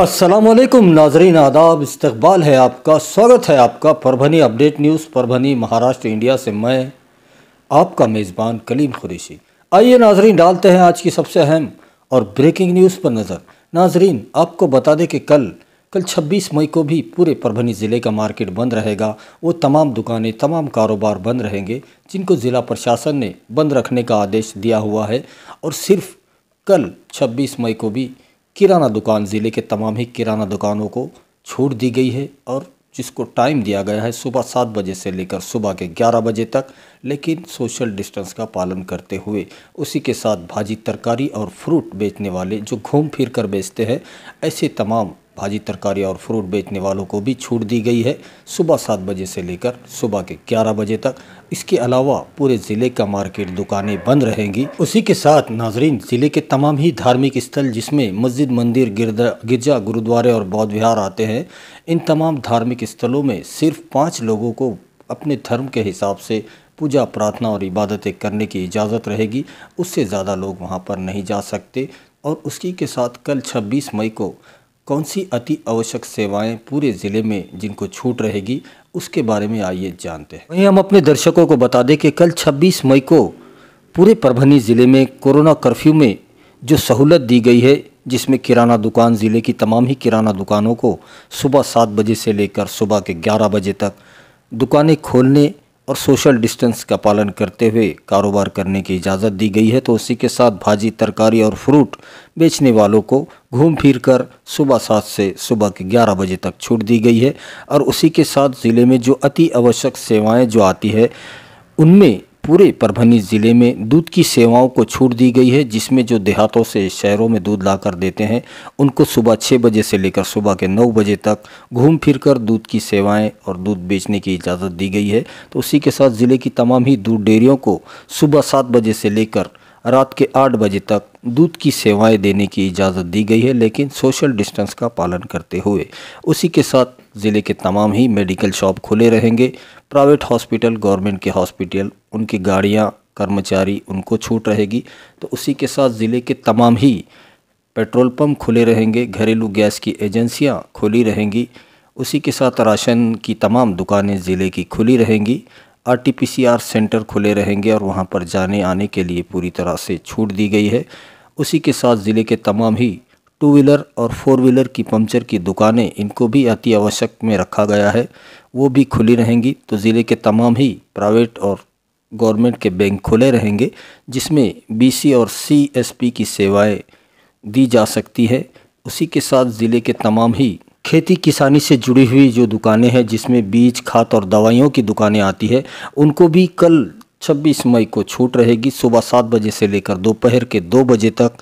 असलम नाजरीन आदाब इस्तबाल है आपका स्वागत है आपका Parbhani update news Parbhani Maharashtra India से मैं आपका मेज़बान कलीम खुरीशी आइए नाजरीन डालते हैं आज की सबसे अहम और ब्रेकिंग न्यूज़ पर नज़र नाजरीन आपको बता दें कि कल कल 26 मई को भी पूरे परभनी ज़िले का मार्केट बंद रहेगा वो तमाम दुकानें तमाम कारोबार बंद रहेंगे जिनको ज़िला प्रशासन ने बंद रखने का आदेश दिया हुआ है और सिर्फ कल छब्बीस मई को भी किराना दुकान ज़िले के तमाम ही किराना दुकानों को छूट दी गई है और जिसको टाइम दिया गया है सुबह सात बजे से लेकर सुबह के ग्यारह बजे तक लेकिन सोशल डिस्टेंस का पालन करते हुए उसी के साथ भाजी तरकारी और फ्रूट बेचने वाले जो घूम फिर कर बेचते हैं ऐसे तमाम भाजी तरकारी और फ्रूट बेचने वालों को भी छूट दी गई है सुबह सात बजे से लेकर सुबह के ग्यारह बजे तक इसके अलावा पूरे ज़िले का मार्केट दुकानें बंद रहेंगी उसी के साथ नाजरीन ज़िले के तमाम ही धार्मिक स्थल जिसमें मस्जिद मंदिर गिरजा गुरुद्वारे और बौद्ध विहार आते हैं इन तमाम धार्मिक स्थलों में सिर्फ पाँच लोगों को अपने धर्म के हिसाब से पूजा प्रार्थना और इबादतें करने की इजाज़त रहेगी उससे ज़्यादा लोग वहाँ पर नहीं जा सकते और उसी के साथ कल 26 मई को कौन सी अति आवश्यक सेवाएं पूरे ज़िले में जिनको छूट रहेगी उसके बारे में आइए जानते हैं वहीं हम अपने दर्शकों को बता दें कि कल 26 मई को पूरे परभनी ज़िले में कोरोना कर्फ्यू में जो सहूलत दी गई है जिसमें किराना दुकान ज़िले की तमाम ही किराना दुकानों को सुबह सात बजे से लेकर सुबह के ग्यारह बजे तक दुकानें खोलने और सोशल डिस्टेंस का पालन करते हुए कारोबार करने की इजाज़त दी गई है तो उसी के साथ भाजी तरकारी और फ्रूट बेचने वालों को घूम फिर कर सुबह सात से सुबह के ग्यारह बजे तक छूट दी गई है और उसी के साथ ज़िले में जो अति आवश्यक सेवाएं जो आती है उनमें पूरे परभनी ज़िले में दूध की सेवाओं को छूट दी गई है जिसमें जो देहातों से शहरों में दूध लाकर देते हैं उनको सुबह छः बजे से लेकर सुबह के नौ बजे तक घूम फिर कर दूध की सेवाएं और दूध बेचने की इजाज़त दी गई है तो उसी के साथ ज़िले की तमाम ही दूध डेयरियों को सुबह सात बजे से लेकर रात के आठ बजे तक दूध की सेवाएं देने की इजाज़त दी गई है लेकिन सोशल डिस्टेंस का पालन करते हुए उसी के साथ ज़िले के तमाम ही मेडिकल शॉप खुले रहेंगे प्राइवेट हॉस्पिटल गवर्नमेंट के हॉस्पिटल उनकी गाड़ियाँ कर्मचारी उनको छूट रहेगी तो उसी के साथ ज़िले के तमाम ही पेट्रोल पम्प खुले रहेंगे घरेलू गैस की एजेंसियाँ खुली रहेंगी उसी के साथ राशन की तमाम दुकानें ज़िले की खुली रहेंगी आरटीपीसीआर सेंटर खुले रहेंगे और वहां पर जाने आने के लिए पूरी तरह से छूट दी गई है उसी के साथ ज़िले के तमाम ही टू व्हीलर और फोर व्हीलर की पंचर की दुकानें इनको भी अति आवश्यक में रखा गया है वो भी खुली रहेंगी तो ज़िले के तमाम ही प्राइवेट और गवर्नमेंट के बैंक खुले रहेंगे जिसमें बीसी और सीएसपी की सेवाएं दी जा सकती है उसी के साथ ज़िले के तमाम ही खेती किसानी से जुड़ी हुई जो दुकानें हैं जिसमें बीज खाद और दवाइयों की दुकानें आती है उनको भी कल 26 मई को छूट रहेगी सुबह सात बजे से लेकर दोपहर के दो बजे तक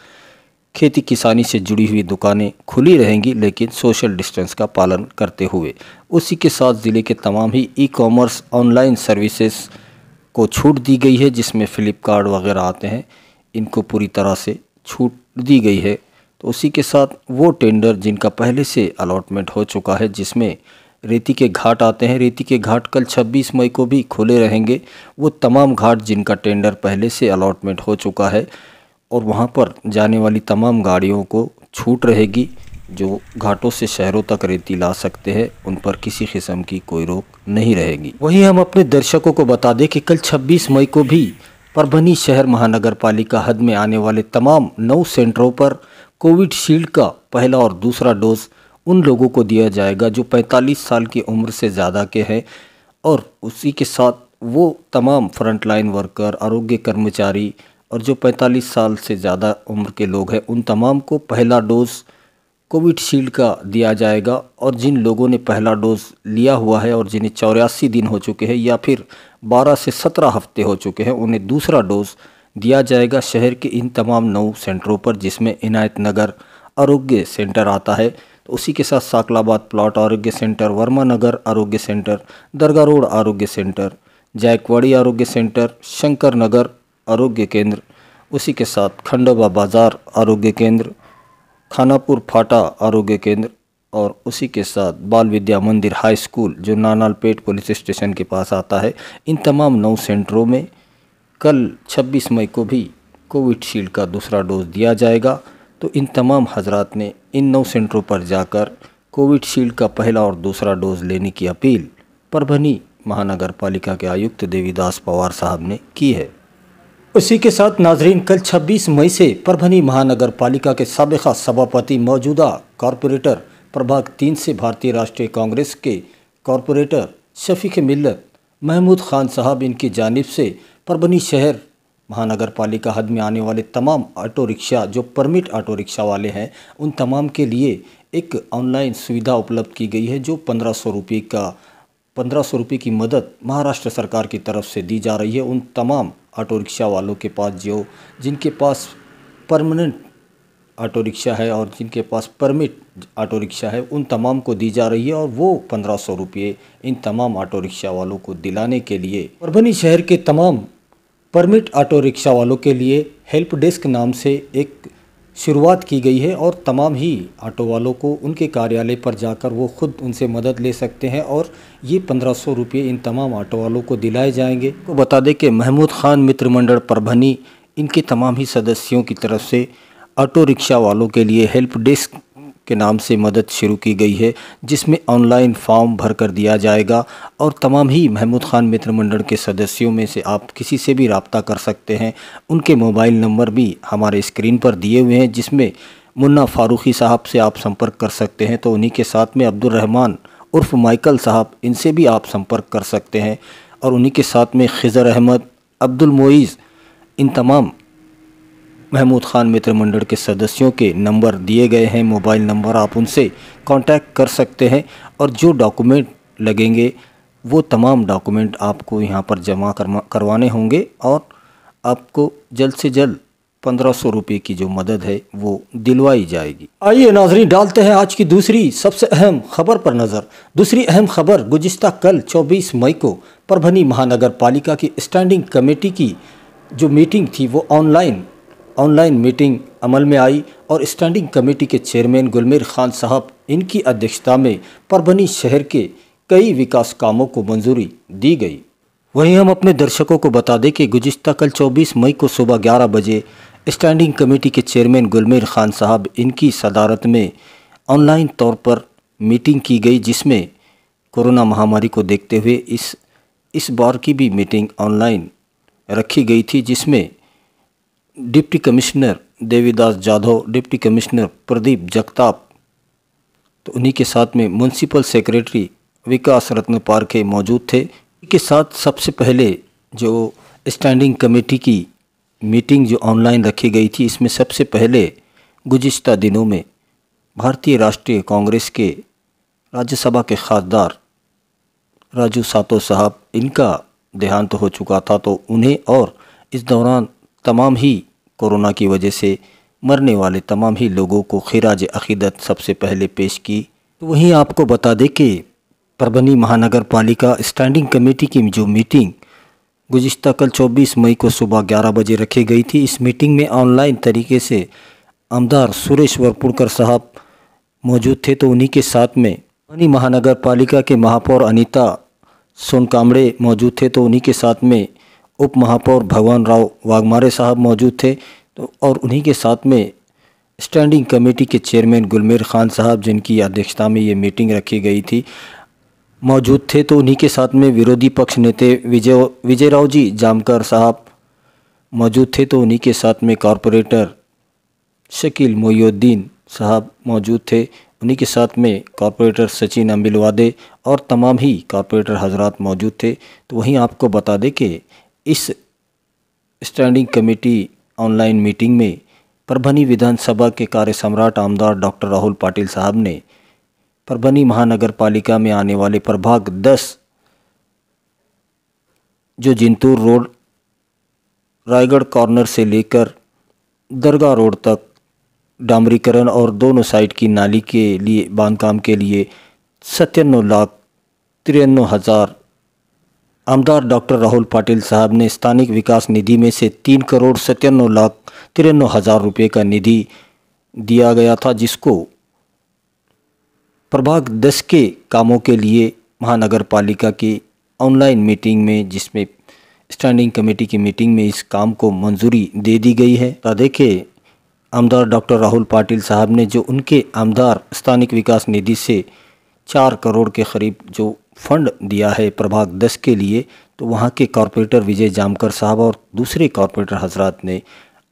खेती किसानी से जुड़ी हुई दुकानें खुली रहेंगी लेकिन सोशल डिस्टेंस का पालन करते हुए उसी के साथ ज़िले के तमाम ही ई कॉमर्स ऑनलाइन सर्विसेस को छूट दी गई है जिसमें फ़्लिपकार्ट वगैरह आते हैं इनको पूरी तरह से छूट दी गई है तो उसी के साथ वो टेंडर जिनका पहले से अलॉटमेंट हो चुका है जिसमें रेती के घाट आते हैं रेती के घाट कल 26 मई को भी खुले रहेंगे वो तमाम घाट जिनका टेंडर पहले से अलॉटमेंट हो चुका है और वहाँ पर जाने वाली तमाम गाड़ियों को छूट रहेगी जो घाटों से शहरों तक रेती ला सकते हैं उन पर किसी किस्म की कोई रोक नहीं रहेगी वहीं हम अपने दर्शकों को बता दें कि कल 26 मई को भी परभनी शहर महानगर पालिका हद में आने वाले तमाम नौ सेंटरों पर कोविडशील्ड का पहला और दूसरा डोज उन लोगों को दिया जाएगा जो 45 साल की उम्र से ज़्यादा के हैं और उसी के साथ वो तमाम फ्रंटलाइन वर्कर आरोग्य कर्मचारी और जो 45 साल से ज़्यादा उम्र के लोग हैं उन तमाम को पहला डोज़ कोविडशील्ड का दिया जाएगा और जिन लोगों ने पहला डोज लिया हुआ है और जिन्हें चौरासी दिन हो चुके हैं या फिर 12 से 17 हफ्ते हो चुके हैं उन्हें दूसरा डोज़ दिया जाएगा शहर के इन तमाम नौ सेंटरों पर जिसमें इनायत नगर आरोग्य सेंटर आता है तो उसी के साथ साकलाबाद प्लॉट आरोग्य सेंटर वर्मा नगर आरोग्य सेंटर दरगाह रोड आरोग्य सेंटर जायकवाड़ी आरोग्य सेंटर शंकर नगर आरोग्य केंद्र उसी के साथ खंडोबा बाज़ार आरोग्य केंद्र खानापुर फाटा आरोग्य केंद्र और उसी के साथ बाल विद्या मंदिर हाई स्कूल जो नानालपेट पुलिस स्टेशन के पास आता है इन तमाम नौ सेंटरों में कल 26 मई को भी कोविडशील्ड का दूसरा डोज दिया जाएगा तो इन तमाम हजरात ने इन नौ सेंटरों पर जाकर कोविडशील्ड का पहला और दूसरा डोज लेने की अपील परभनी महानगर पालिका के आयुक्त देवीदास पवार साहब ने की है उसी के साथ नाजरीन कल 26 मई से परभनी महानगर पालिका के सबका सभापति मौजूदा कॉरपोरेटर प्रभाग तीन से भारतीय राष्ट्रीय कांग्रेस के कॉरपोरेटर शफीक मिल्लत महमूद खान साहब इनकी जानब से परभनी शहर महानगर पालिका हद में आने वाले तमाम ऑटो रिक्शा जो परमिट ऑटो रिक्शा वाले हैं उन तमाम के लिए एक ऑनलाइन सुविधा उपलब्ध की गई है जो पंद्रह सौ रुपये का पंद्रह सौ रुपये की मदद महाराष्ट्र सरकार की तरफ से दी जा रही है उन तमाम ऑटो रिक्शा वालों के पास जो जिनके पास परमानेंट ऑटो रिक्शा है और जिनके पास परमिट ऑटो रिक्शा है उन तमाम को दी जा रही है और वो पंद्रह सौ रुपये इन तमाम ऑटो रिक्शा वालों को दिलाने के लिए परभनी शहर के तमाम परमिट ऑटो रिक्शा वालों के लिए हेल्प डेस्क नाम से एक शुरुआत की गई है और तमाम ही ऑटो वालों को उनके कार्यालय पर जाकर वो खुद उनसे मदद ले सकते हैं और ये पंद्रह सौ रुपये इन तमाम ऑटो वालों को दिलाए जाएंगे तो बता दें कि महमूद खान मित्र मंडल परभनी इनके तमाम ही सदस्यों की तरफ से ऑटो रिक्शा वालों के लिए हेल्प डेस्क के नाम से मदद शुरू की गई है जिसमें ऑनलाइन फॉर्म भर कर दिया जाएगा और तमाम ही महमूद खान मित्र मंडल के सदस्यों में से आप किसी से भी रबता कर सकते हैं उनके मोबाइल नंबर भी हमारे स्क्रीन पर दिए हुए हैं जिसमें मुन्ना फारूकी साहब से आप संपर्क कर सकते हैं तो उन्हीं के साथ में अब्दुलरहमान उर्फ माइकल साहब इनसे भी आप संपर्क कर सकते हैं और उन्हीं के साथ में खिज़र अहमद अब्दुलमोज़ इन तमाम महमूद खान मित्र मंडल के सदस्यों के नंबर दिए गए हैं मोबाइल नंबर आप उनसे कांटेक्ट कर सकते हैं और जो डॉक्यूमेंट लगेंगे वो तमाम डॉक्यूमेंट आपको यहाँ पर जमा करवाने होंगे और आपको जल्द से जल्द पंद्रह सौ रुपये की जो मदद है वो दिलवाई जाएगी आइए नाजरी डालते हैं आज की दूसरी सबसे अहम खबर पर नज़र दूसरी अहम खबर गुज्त कल 24 मई को परभनी महानगर पालिका की स्टैंडिंग कमेटी की जो मीटिंग थी वो ऑनलाइन ऑनलाइन मीटिंग अमल में आई और स्टैंडिंग कमेटी के चेयरमैन गुलमेर खान साहब इनकी अध्यक्षता में परभनी शहर के कई विकास कामों को मंजूरी दी गई वहीं हम अपने दर्शकों को बता दें कि गुजशत कल 24 मई को सुबह 11 बजे स्टैंडिंग कमेटी के चेयरमैन गुलमेर खान साहब इनकी सदारत में ऑनलाइन तौर पर मीटिंग की गई जिसमें कोरोना महामारी को देखते हुए इस इस बार की भी मीटिंग ऑनलाइन रखी गई थी जिसमें deputy commissioner Devidas Jadhav deputy commissioner Pradeep Jagtap तो उन्हीं के साथ में म्यूनसिपल सेक्रेटरी विकास रत्न पारखे मौजूद थे के साथ सबसे पहले जो स्टैंडिंग कमेटी की मीटिंग जो ऑनलाइन रखी गई थी इसमें सबसे पहले गुज्त दिनों में भारतीय राष्ट्रीय कांग्रेस के राज्यसभा के खासदार राजू सातो साहब इनका देहांत तो हो चुका था तो उन्हें और इस दौरान तमाम ही कोरोना की वजह से मरने वाले तमाम ही लोगों को खराज अकीदत सबसे पहले पेश की तो वहीं आपको बता दें कि परभनी महानगर पालिका स्टैंडिंग कमेटी की जो मीटिंग गुज्त कल 24 मई को सुबह 11 बजे रखी गई थी इस मीटिंग में ऑनलाइन तरीके से आमदार सुरेश वरपुड़कर साहब मौजूद थे तो उन्हीं के साथ में परभनी महानगर पालिका के महापौर अनिता सोनकामड़े मौजूद थे तो उन्हीं के साथ में उप महापौर भगवान राव वाघमारे साहब मौजूद थे तो और उन्हीं के साथ में स्टैंडिंग कमेटी के चेयरमैन गुलमेर खान साहब जिनकी अध्यक्षता में ये मीटिंग रखी गई थी मौजूद थे तो उन्हीं के साथ में विरोधी पक्ष नेता विजय विजय राव जी जामकर साहब मौजूद थे तो उन्हीं के साथ में कॉरपोरेटर शकील मोयुद्दीन साहब मौजूद थे उन्हीं के साथ में कॉरपोरेटर सचिन अम्बिलवादे और तमाम ही कॉरपोरेटर हजरात मौजूद थे तो वहीं आपको बता दें कि इस स्टैंडिंग कमेटी ऑनलाइन मीटिंग में परभनी विधानसभा के कार्य सम्राट आमदार डॉक्टर राहुल पाटिल साहब ने परभनी महानगर पालिका में आने वाले प्रभाग दस जो जिंतूर रोड रायगढ़ कॉर्नर से लेकर दरगाह रोड तक डामरीकरण और दोनों साइड की नाली के लिए बांध काम के लिए सत्तानवे लाख तिरानवे हज़ार आमदार डॉक्टर राहुल पाटिल साहब ने स्थानिक विकास निधि में से तीन करोड़ सत्तानवे लाख तिरानवे हज़ार रुपये का निधि दिया गया था जिसको प्रभाग दस के कामों के लिए महानगर पालिका की ऑनलाइन मीटिंग में जिसमें स्टैंडिंग कमेटी की मीटिंग में इस काम को मंजूरी दे दी गई है तो देखे आमदार डॉक्टर राहुल पाटिल साहब ने जो उनके आमदार स्थानिक विकास निधि से चार करोड़ के करीब जो फंड दिया है प्रभाग दस के लिए तो वहाँ के कॉरपोरेटर विजय जामकर साहब और दूसरे कॉरपोरेटर हजरात ने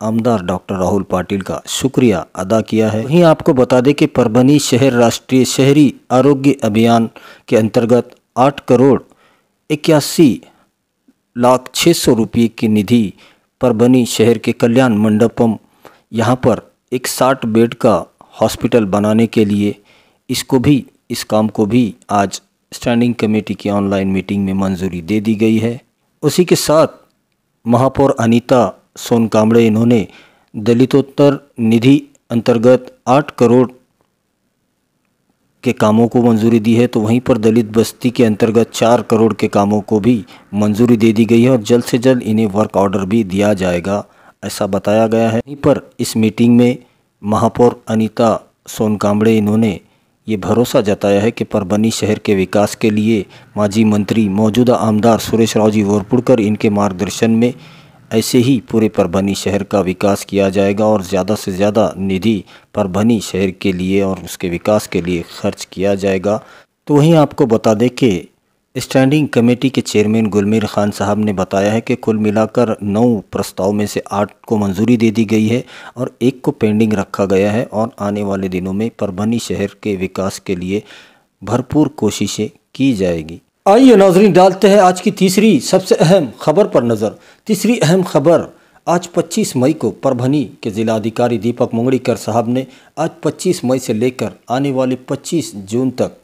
आमदार डॉक्टर राहुल पाटिल का शुक्रिया अदा किया है वहीं आपको बता दें कि परभनी शहर राष्ट्रीय शहरी आरोग्य अभियान के अंतर्गत आठ करोड़ इक्यासी लाख छः सौ रुपये की निधि परभनी शहर के कल्याण मंडपम यहाँ पर एक साठ बेड का हॉस्पिटल बनाने के लिए इसको भी इस काम को भी आज स्टैंडिंग कमेटी की ऑनलाइन मीटिंग में मंजूरी दे दी गई है उसी के साथ महापौर अनीता सोन कामड़े इन्होंने दलितोत्तर निधि अंतर्गत आठ करोड़ के कामों को मंजूरी दी है तो वहीं पर दलित बस्ती के अंतर्गत चार करोड़ के कामों को भी मंजूरी दे दी गई है और जल्द से जल्द इन्हें वर्क ऑर्डर भी दिया जाएगा ऐसा बताया गया है पर इस मीटिंग में महापौर अनीता सोन कामड़े इन्होंने ये भरोसा जताया है कि परभनी शहर के विकास के लिए माजी मंत्री मौजूदा आमदार सुरेश राव जी वोरपुड़कर इनके मार्गदर्शन में ऐसे ही पूरे परभनी शहर का विकास किया जाएगा और ज़्यादा से ज़्यादा निधि परभनी शहर के लिए और उसके विकास के लिए खर्च किया जाएगा तो वहीं आपको बता दें कि स्टैंडिंग कमेटी के चेयरमैन गुलमीर खान साहब ने बताया है कि कुल मिलाकर नौ प्रस्ताव में से आठ को मंजूरी दे दी गई है और एक को पेंडिंग रखा गया है और आने वाले दिनों में परभनी शहर के विकास के लिए भरपूर कोशिशें की जाएगी आइए नाजरीन डालते हैं आज की तीसरी सबसे अहम खबर पर नज़र तीसरी अहम खबर आज 25 मई को परभनी के जिलाधिकारी दीपक मुंगड़ीकर साहब ने आज 25 मई से लेकर आने वाले 25 जून तक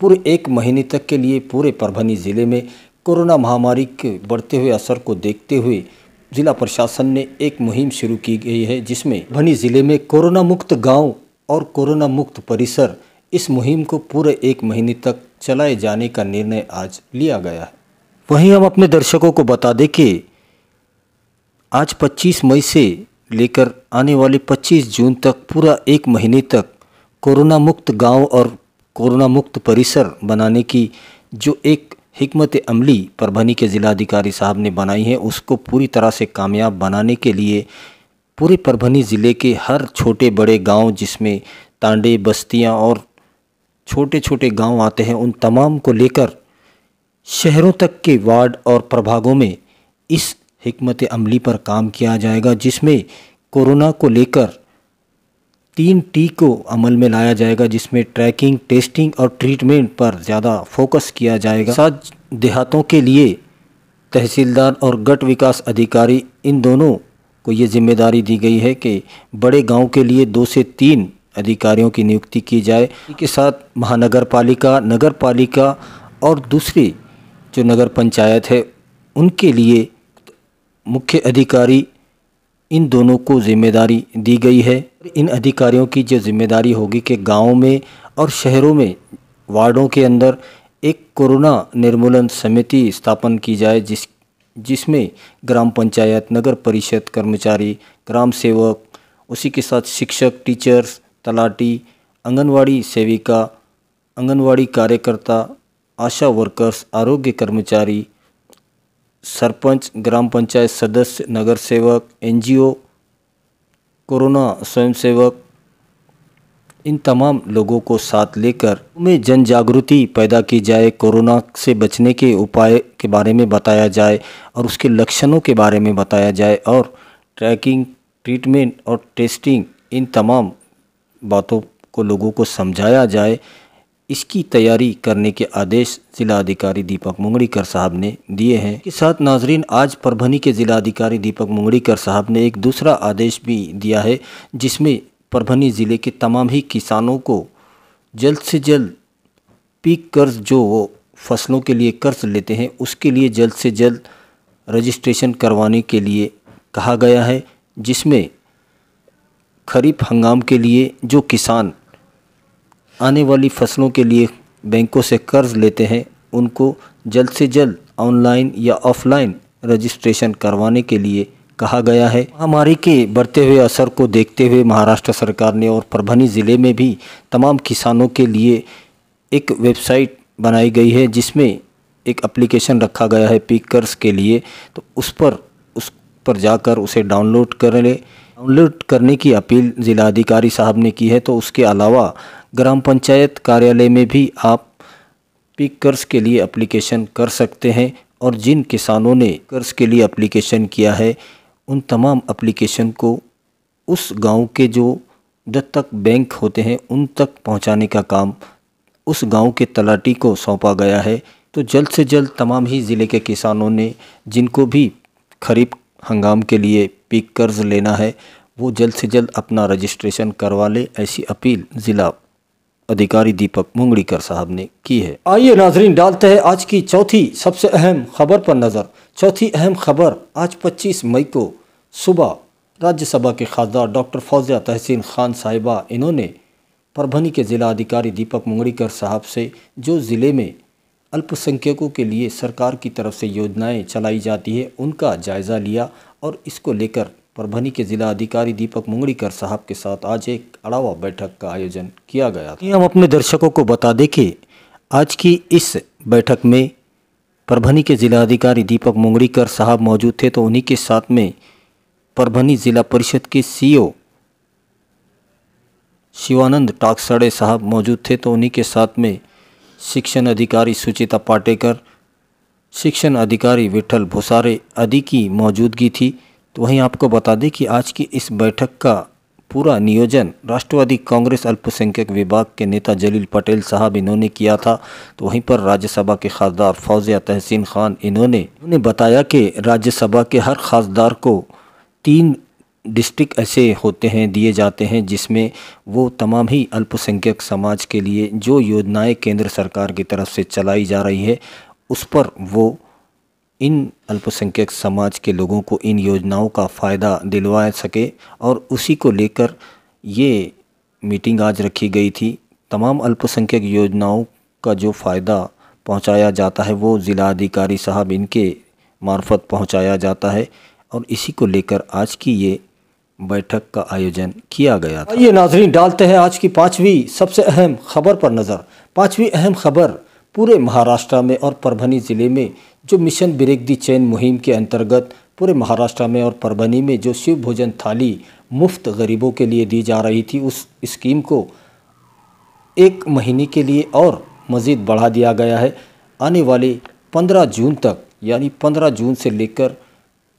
पूरे एक महीने तक के लिए पूरे परभनी ज़िले में कोरोना महामारी के बढ़ते हुए असर को देखते हुए जिला प्रशासन ने एक मुहिम शुरू की गई है जिसमें भनी ज़िले में कोरोना मुक्त गांव और कोरोना मुक्त परिसर इस मुहिम को पूरे एक महीने तक चलाए जाने का निर्णय आज लिया गया है वहीं हम अपने दर्शकों को बता दें कि आज 25 मई से लेकर आने वाले 25 जून तक पूरा एक महीने तक कोरोना मुक्त गांव और कोरोना मुक्त परिसर बनाने की जो एक हमत अमली परभनी के ज़िलाधिकारी साहब ने बनाई है उसको पूरी तरह से कामयाब बनाने के लिए पूरे परभनी ज़िले के हर छोटे बड़े गांव जिसमें तांडे बस्तियां और छोटे छोटे गांव आते हैं उन तमाम को लेकर शहरों तक के वार्ड और प्रभागों में इस हमत अमली पर काम किया जाएगा जिसमें कोरोना को लेकर तीन टी को अमल में लाया जाएगा जिसमें ट्रैकिंग टेस्टिंग और ट्रीटमेंट पर ज़्यादा फोकस किया जाएगा साथ देहातों के लिए तहसीलदार और गट विकास अधिकारी इन दोनों को ये जिम्मेदारी दी गई है कि बड़े गांव के लिए दो से तीन अधिकारियों की नियुक्ति की जाए के साथ महानगर पालिका नगर पालिका और दूसरी जो नगर पंचायत है उनके लिए मुख्य अधिकारी इन दोनों को जिम्मेदारी दी गई है इन अधिकारियों की जो जिम्मेदारी होगी कि गाँव में और शहरों में वार्डों के अंदर एक कोरोना निर्मूलन समिति स्थापन की जाए जिस जिसमें ग्राम पंचायत नगर परिषद कर्मचारी ग्राम सेवक उसी के साथ शिक्षक टीचर्स तलाटी आंगनवाड़ी सेविका आंगनवाड़ी कार्यकर्ता आशा वर्कर्स आरोग्य कर्मचारी सरपंच ग्राम पंचायत सदस्य नगर सेवक एनजीओ कोरोना स्वयंसेवक इन तमाम लोगों को साथ लेकर उनमें जन जागृति पैदा की जाए कोरोना से बचने के उपाय के बारे में बताया जाए और उसके लक्षणों के बारे में बताया जाए और ट्रैकिंग ट्रीटमेंट और टेस्टिंग इन तमाम बातों को लोगों को समझाया जाए इसकी तैयारी करने के आदेश जिला अधिकारी दीपक मुंगड़ीकर साहब ने दिए हैं के साथ नाजरीन आज परभनी के जिला अधिकारी दीपक मुंगड़ीकर साहब ने एक दूसरा आदेश भी दिया है जिसमें परभनी ज़िले के तमाम ही किसानों को जल्द से जल्द पीक कर्ज जो वो फसलों के लिए कर्ज लेते हैं उसके लिए जल्द से जल्द रजिस्ट्रेशन करवाने के लिए कहा गया है जिसमें खरीफ हंगाम के लिए जो किसान आने वाली फसलों के लिए बैंकों से कर्ज लेते हैं उनको जल्द से जल्द ऑनलाइन या ऑफलाइन रजिस्ट्रेशन करवाने के लिए कहा गया है महामारी के बढ़ते हुए असर को देखते हुए महाराष्ट्र सरकार ने और परभनी ज़िले में भी तमाम किसानों के लिए एक वेबसाइट बनाई गई है जिसमें एक एप्लीकेशन रखा गया है पीक कर्ज के लिए तो उस पर उस पर जाकर उसे डाउनलोड कर लें डाउनलोड करने की अपील जिलाधिकारी साहब ने की है तो उसके अलावा ग्राम पंचायत कार्यालय में भी आप पिक कर्ज के लिए अप्लीकेशन कर सकते हैं और जिन किसानों ने कर्ज के लिए अप्लीकेशन किया है उन तमाम अप्लीकेशन को उस गांव के जो दत्तक बैंक होते हैं उन तक पहुंचाने का काम उस गांव के तलाटी को सौंपा गया है तो जल्द से जल्द तमाम ही ज़िले के किसानों ने जिनको भी खरीफ हंगाम के लिए पिक कर्ज लेना है वो जल्द से जल्द अपना रजिस्ट्रेशन करवा ले ऐसी अपील ज़िला अधिकारी दीपक मुंगड़ीकर साहब ने की है आइए नाजरीन डालते हैं आज की चौथी सबसे अहम खबर पर नज़र चौथी अहम खबर आज 25 मई को सुबह राज्यसभा के खासदार डॉक्टर फौजिया तहसीन खान साहिबा इन्होंने परभनी के ज़िला अधिकारी दीपक मुंगड़ीकर साहब से जो ज़िले में अल्पसंख्यकों के लिए सरकार की तरफ से योजनाएं चलाई जाती है उनका जायज़ा लिया और इसको लेकर परभनी के जिला अधिकारी दीपक मुंगड़ीकर साहब के साथ आज एक अड़ावा बैठक का आयोजन किया गया था हम अपने दर्शकों को बता दें कि आज की इस बैठक में परभनी के जिला अधिकारी दीपक मुंगड़ीकर साहब मौजूद थे तो उन्हीं के साथ में परभनी जिला परिषद के सीईओ शिवानंद टाकसड़े साहब मौजूद थे तो उन्हीं के साथ में शिक्षण अधिकारी सुचिता पाटेकर शिक्षण अधिकारी विठल भुसारे आदि की मौजूदगी थी तो वहीं आपको बता दें कि आज की इस बैठक का पूरा नियोजन राष्ट्रवादी कांग्रेस अल्पसंख्यक विभाग के नेता जलील पटेल साहब इन्होंने किया था तो वहीं पर राज्यसभा के खासदार फौजिया तहसीन खान इन्होंने उन्हें बताया कि राज्यसभा के हर खासदार को तीन डिस्ट्रिक्ट ऐसे होते हैं दिए जाते हैं जिसमें वो तमाम ही अल्पसंख्यक समाज के लिए जो योजनाएं केंद्र सरकार की तरफ से चलाई जा रही है उस पर वो इन अल्पसंख्यक समाज के लोगों को इन योजनाओं का फ़ायदा दिलवा सके और उसी को लेकर ये मीटिंग आज रखी गई थी तमाम अल्पसंख्यक योजनाओं का जो फ़ायदा पहुंचाया जाता है वो ज़िलाधिकारी साहब इनके मार्फत पहुंचाया जाता है और इसी को लेकर आज की ये बैठक का आयोजन किया गया था ये नाजरीन डालते हैं आज की पाँचवीं सबसे अहम खबर पर नज़र पाँचवीं अहम खबर पूरे महाराष्ट्र में और परभनी ज़िले में जो मिशन ब्रेक दी चैन मुहिम के अंतर्गत पूरे महाराष्ट्र में और परभनी में जो शिव भोजन थाली मुफ्त गरीबों के लिए दी जा रही थी उस स्कीम को एक महीने के लिए और मज़ीद बढ़ा दिया गया है आने वाले पंद्रह जून तक यानी पंद्रह जून से लेकर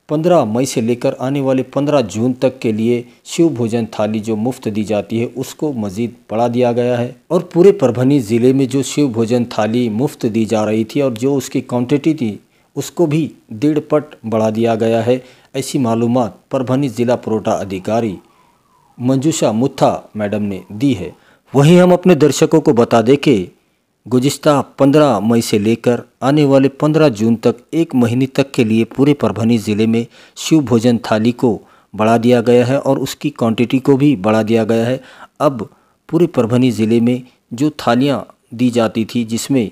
पंद्रह मई से लेकर आने वाले पंद्रह जून तक के लिए शिव भोजन थाली जो मुफ्त दी जाती है उसको मजीद बढ़ा दिया गया है और पूरे परभनी ज़िले में जो शिव भोजन थाली मुफ्त दी जा रही थी और जो उसकी क्वांटिटी थी उसको भी डेढ़ पट बढ़ा दिया गया है ऐसी मालूम परभनी ज़िला परोटा अधिकारी मंजूषा मुथा मैडम ने दी है वहीं हम अपने दर्शकों को बता दें कि गुज्त 15 मई से लेकर आने वाले 15 जून तक एक महीने तक के लिए पूरे परभनी ज़िले में शिव भोजन थाली को बढ़ा दिया गया है और उसकी क्वांटिटी को भी बढ़ा दिया गया है अब पूरे परभनी ज़िले में जो थालियाँ दी जाती थी जिसमें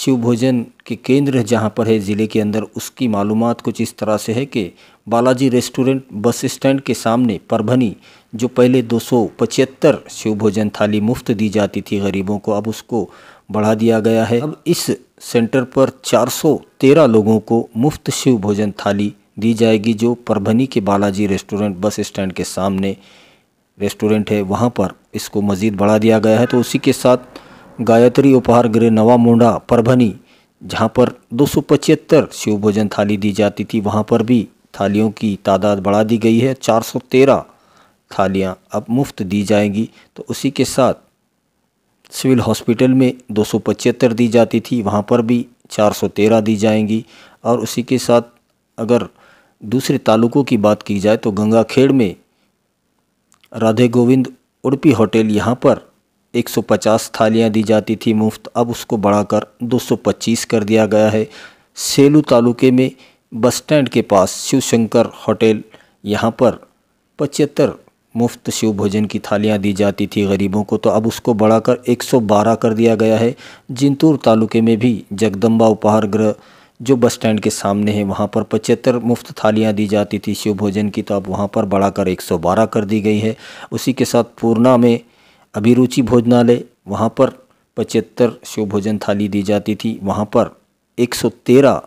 शिव भोजन के केंद्र जहाँ पर है ज़िले के अंदर उसकी मालूम कुछ इस तरह से है कि बालाजी रेस्टोरेंट बस स्टैंड के सामने परभनी जो पहले दो सौ पचहत्तर शिव भोजन थाली मुफ्त दी जाती थी गरीबों को अब उसको बढ़ा दिया गया है अब इस सेंटर पर 413 लोगों को मुफ्त शिव भोजन थाली दी जाएगी जो परभनी के बालाजी रेस्टोरेंट बस स्टैंड के सामने रेस्टोरेंट है वहाँ पर इसको मज़ीद बढ़ा दिया गया है तो उसी के साथ गायत्री उपहार गृह नवा मुंडा परभनी जहाँ पर दो शिव भोजन थाली दी जाती थी वहाँ पर भी थालियों की तादाद बढ़ा दी गई है तेरह थालियाँ अब मुफ्त दी जाएंगी तो उसी के साथ सिविल हॉस्पिटल में दो सौ पचहत्तर दी जाती थी वहाँ पर भी चार सौ तेरह दी जाएंगी और उसी के साथ अगर दूसरे तालुकों की बात की जाए तो गंगाखेड़ में राधे गोविंद उड़पी होटल यहाँ पर 150 थालियाँ दी जाती थी मुफ्त अब उसको बढ़ाकर 225 कर दिया गया है सेलू तालुके में बस स्टैंड के पास शिवशंकर होटल यहाँ पर पचहत्तर मुफ्त शिव भोजन की थालियां दी जाती थी गरीबों को तो अब उसको बढ़ाकर 112 कर दिया गया है जिंतूर तालुके में भी जगदम्बा उपहार गृह जो बस स्टैंड के सामने है वहाँ पर पचहत्तर मुफ्त थालियाँ दी जाती थी शिव भोजन की तो अब वहाँ पर बढ़ाकर एक कर दी गई है उसी के साथ पूर्णा में अभिरुचि भोजनालय वहाँ पर पचहत्तर शिव भोजन थाली दी जाती थी वहाँ पर 113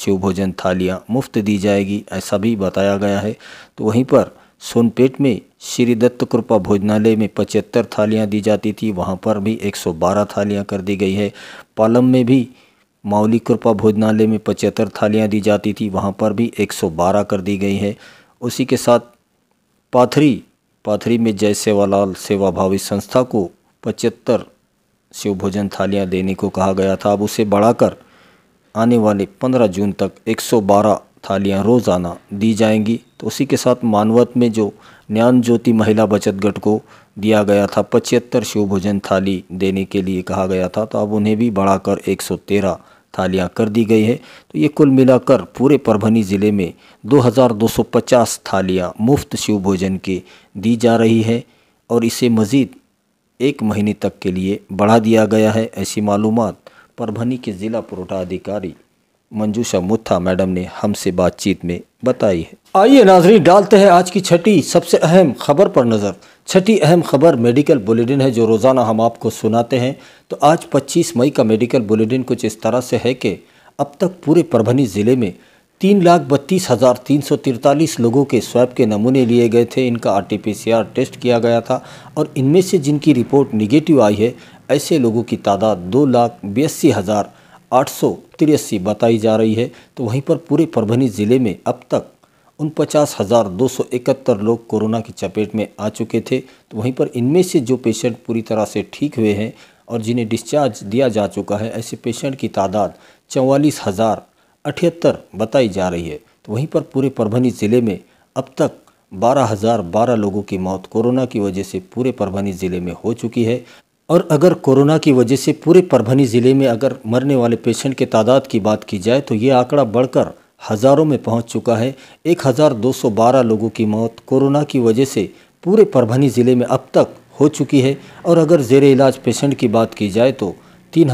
शिव भोजन थालियाँ मुफ्त दी जाएगी ऐसा भी बताया गया है तो वहीं पर सोनपेट में श्री दत्त कृपा भोजनालय में पचहत्तर थालियाँ दी जाती थी वहाँ पर भी 112 थालियाँ कर दी गई है पालम में भी माउली कृपा भोजनालय में पचहत्तर थालियाँ दी जाती थी वहाँ पर भी 112 कर दी गई है उसी के साथ पाथरी पाथरी में जय सेवालाल सेवाभावी संस्था को पचहत्तर शिव भोजन थालियाँ देने को कहा गया था अब उसे बढ़ाकर आने वाले 15 जून तक 112 थालियाँ रोज़ाना दी जाएंगी तो उसी के साथ मानवत में जो ज्ञान ज्योति महिला बचत गट को दिया गया था पचहत्तर शिव भोजन थाली देने के लिए कहा गया था तो अब उन्हें भी बढ़ाकर 113 थालियां कर दी गई है तो ये कुल मिलाकर पूरे परभनी ज़िले में 2250 थालियां मुफ्त शिव भोजन के दी जा रही है और इसे मज़ीद एक महीने तक के लिए बढ़ा दिया गया है ऐसी मालूम परभनी के ज़िला पुरवठा अधिकारी मंजूषा मुत्था मैडम ने हमसे बातचीत में बताई है आइए नाजरी डालते हैं आज की छठी सबसे अहम खबर पर नज़र छठी अहम खबर मेडिकल बुलेटिन है जो रोज़ाना हम आपको सुनाते हैं तो आज 25 मई का मेडिकल बुलेटिन कुछ इस तरह से है कि अब तक पूरे परभनी ज़िले में तीन लाख बत्तीस हज़ार तीन सौ तिरतालीस लोगों के स्वैब के नमूने लिए गए थे इनका R T P C R test किया गया था और इनमें से जिनकी रिपोर्ट निगेटिव आई है ऐसे लोगों की तादाद दो लाख बयासी हज़ार आठ सौ तिरासी बताई जा रही है तो वहीं पर पूरे परभनी ज़िले में अब तक उन पचास हज़ार दो सौ इकहत्तर लोग कोरोना की चपेट में आ चुके थे तो वहीं पर इनमें से जो पेशेंट पूरी तरह से ठीक हुए हैं और जिन्हें डिस्चार्ज दिया जा चुका है ऐसे पेशेंट की तादाद चौवालीस हज़ार अठहत्तर बताई जा रही है तो वहीं पर पूरे परभनी ज़िले में अब तक बारह हज़ार बारह लोगों की मौत कोरोना की वजह से पूरे परभनी ज़िले में हो चुकी है और अगर कोरोना की वजह से पूरे परभनी ज़िले में अगर मरने वाले पेशेंट के तादाद की बात की जाए तो ये आंकड़ा बढ़कर हज़ारों में पहुंच चुका है 1212 लोगों की मौत कोरोना की वजह से पूरे परभनी ज़िले में अब तक हो चुकी है और अगर जेर इलाज पेशेंट की बात की जाए तो तीन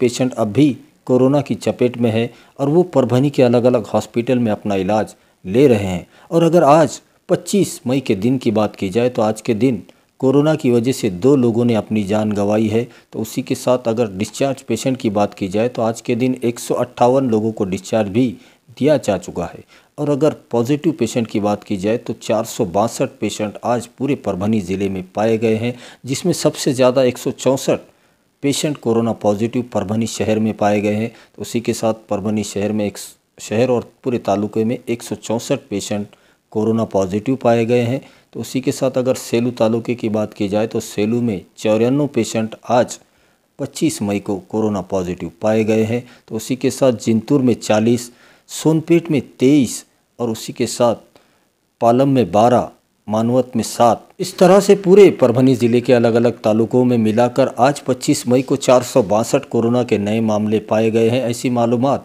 पेशेंट अब भी कोरोना की चपेट में है और वो परभनी के अलग अलग हॉस्पिटल में अपना इलाज ले रहे हैं और अगर आज 25 मई के दिन की बात की जाए तो आज के दिन कोरोना की वजह से दो लोगों ने अपनी जान गंवाई है तो उसी के साथ अगर डिस्चार्ज पेशेंट की बात की जाए तो आज के दिन एक लोगों को डिस्चार्ज भी दिया जा चुका है और अगर पॉजिटिव पेशेंट की बात की जाए तो चार पेशेंट आज पूरे परभनी ज़िले में पाए गए हैं जिसमें सबसे ज़्यादा एक पेशेंट कोरोना पॉजिटिव परभनी शहर में पाए गए हैं तो उसी के साथ परभनी शहर में एक शहर और पूरे तालुके में एक पेशेंट कोरोना पॉजिटिव पाए गए हैं तो उसी के साथ अगर सेलू तालुके की बात की जाए तो सेलू में चौरानवे पेशेंट आज 25 मई को कोरोना पॉजिटिव पाए गए हैं तो उसी के साथ जिंतूर में 40 सोनपेट में 23 और उसी के साथ पालम में 12 मानवत में सात इस तरह से पूरे परभनी ज़िले के अलग अलग तालुकों में मिलाकर आज 25 मई को चार कोरोना के नए मामले पाए गए हैं ऐसी मालूम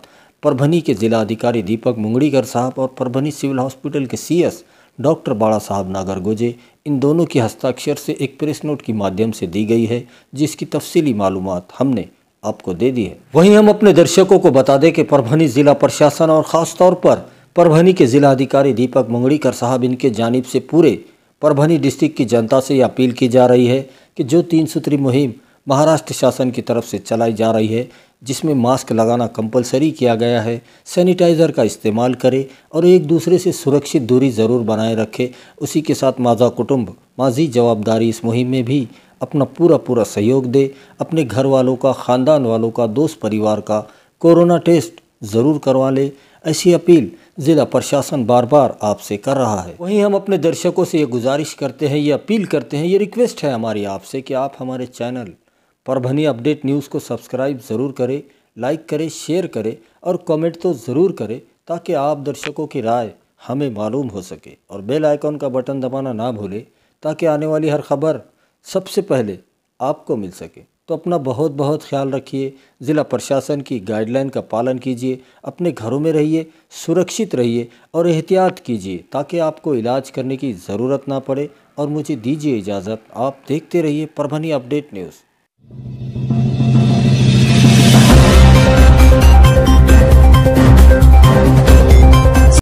परभनी के जिलाधिकारी दीपक मुंगड़ीकर साहब और परभनी सिविल हॉस्पिटल के सी डॉक्टर बाड़ा साहब नागर गोजे इन दोनों के हस्ताक्षर से एक प्रेस नोट के माध्यम से दी गई है जिसकी तफसीली मालूम हमने आपको दे दी है वहीं हम अपने दर्शकों को बता दें कि परभनी ज़िला प्रशासन और ख़ास तौर पर परभनी के ज़िला अधिकारी दीपक मंगड़ीकर साहब इनके जानब से पूरे परभनी डिस्ट्रिक्ट की जनता से अपील की जा रही है कि जो तीन सूत्री मुहिम महाराष्ट्र शासन की तरफ से चलाई जा रही है जिसमें मास्क लगाना कंपलसरी किया गया है सैनिटाइज़र का इस्तेमाल करें और एक दूसरे से सुरक्षित दूरी ज़रूर बनाए रखें उसी के साथ माजा कुटुंब माजी जवाबदारी इस मुहिम में भी अपना पूरा पूरा सहयोग दे अपने घर वालों का ख़ानदान वालों का दोस्त परिवार का कोरोना टेस्ट ज़रूर करवा ले ऐसी अपील ज़िला प्रशासन बार बार आपसे कर रहा है वहीं हम अपने दर्शकों से ये गुजारिश करते हैं ये अपील करते हैं ये रिक्वेस्ट है हमारी आपसे कि आप हमारे चैनल परभनी अपडेट न्यूज़ को सब्सक्राइब ज़रूर करें लाइक करें शेयर करें और कमेंट तो ज़रूर करें ताकि आप दर्शकों की राय हमें मालूम हो सके और बेल आइकॉन का बटन दबाना ना भूलें ताकि आने वाली हर खबर सबसे पहले आपको मिल सके तो अपना बहुत बहुत ख्याल रखिए ज़िला प्रशासन की गाइडलाइन का पालन कीजिए अपने घरों में रहिए सुरक्षित रहिए और एहतियात कीजिए ताकि आपको इलाज करने की ज़रूरत ना पड़े और मुझे दीजिए इजाज़त आप देखते रहिए Parbhani update news Thank you.